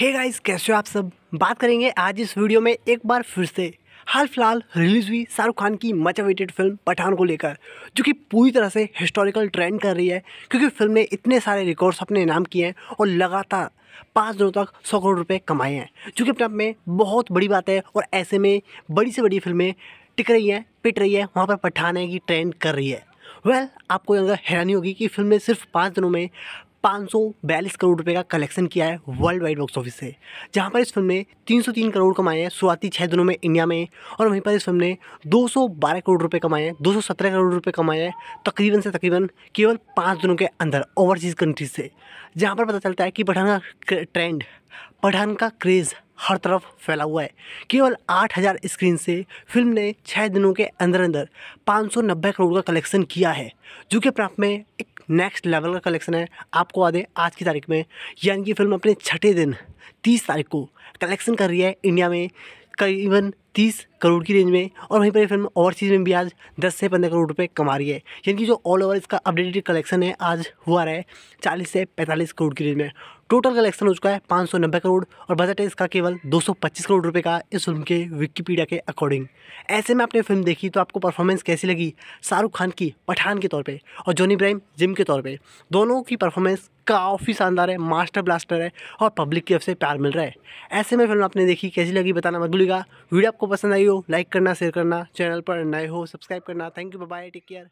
hey guys कैसे हो आप सब बात करेंगे आज इस वीडियो में एक बार फिर से हाल फिलहाल रिलीज़ हुई शाहरुख खान की मच अवेटेड फिल्म पठान को लेकर जो कि पूरी तरह से हिस्टोरिकल ट्रेंड कर रही है क्योंकि फिल्म ने इतने सारे रिकॉर्ड्स अपने नाम किए हैं और लगातार पाँच दिनों तक सौ करोड़ रुपये कमाए हैं जो कि अपने आप में बहुत बड़ी बात है और ऐसे में बड़ी से बड़ी फिल्में टिक रही हैं पिट रही है वहाँ पर पठान है कि ट्रेंड कर रही है वेल well, आपको अगर हैरानी होगी कि फिल्म ने सिर्फ पाँच दिनों में पाँच करोड़ रुपए का कलेक्शन किया है वर्ल्ड वाइड बॉक्स ऑफिस से जहां पर इस फिल्म ने 303 करोड़ कमाए हैं शुरुआती छः दिनों में इंडिया में और वहीं पर इस फिल्म ने 212 करोड़ रुपए कमाए हैं 217 करोड़ रुपए कमाए हैं तकरीबन से तकरीबन केवल पाँच दिनों के अंदर ओवरसीज़ कंट्रीज से जहाँ पर पता चलता है कि पठान का ट्रेंड पठान का क्रेज़ हर तरफ फैला हुआ है केवल 8000 स्क्रीन से फिल्म ने छः दिनों के अंदर अंदर 590 करोड़ का कलेक्शन किया है जो कि प्राप्त में एक नेक्स्ट लेवल का कलेक्शन है आपको दें आज की तारीख में यानी कि फिल्म अपने छठे दिन तीस तारीख को कलेक्शन कर रही है इंडिया में करीबन तीस करोड़ की रेंज में और वहीं पर फिल्म ओवरसीज़ में भी आज दस से पंद्रह करोड़ रुपए कमा रही है यानी कि जो ऑल ओवर इसका अपडेटेड कलेक्शन है आज हुआ रहा है चालीस से पैंतालीस करोड़ की रेंज में टोटल कलेक्शन हो चुका है पाँच सौ नब्बे करोड़ और बजट है इसका केवल दो सौ पच्चीस करोड़ रुपए का इस फिल्म के विकीपीडिया के अकॉर्डिंग ऐसे में आपने फिल्म देखी तो आपको परफॉर्मेंस कैसी लगी शाहरुख खान की पठान के तौर पर और जोनी इब्राहिम जिम के तौर पर दोनों की परफॉर्मेंस काफ़ी शानदार है मास्टर ब्लास्टर है और पब्लिक की तरफ से प्यार मिल रहा है ऐसे में फिल्म आपने देखी कैसी लगी बताना मत भूलिएगा वीडियो आपको पसंद आई हो लाइक करना शेयर करना चैनल पर नए हो सब्सक्राइब करना thank you bye take care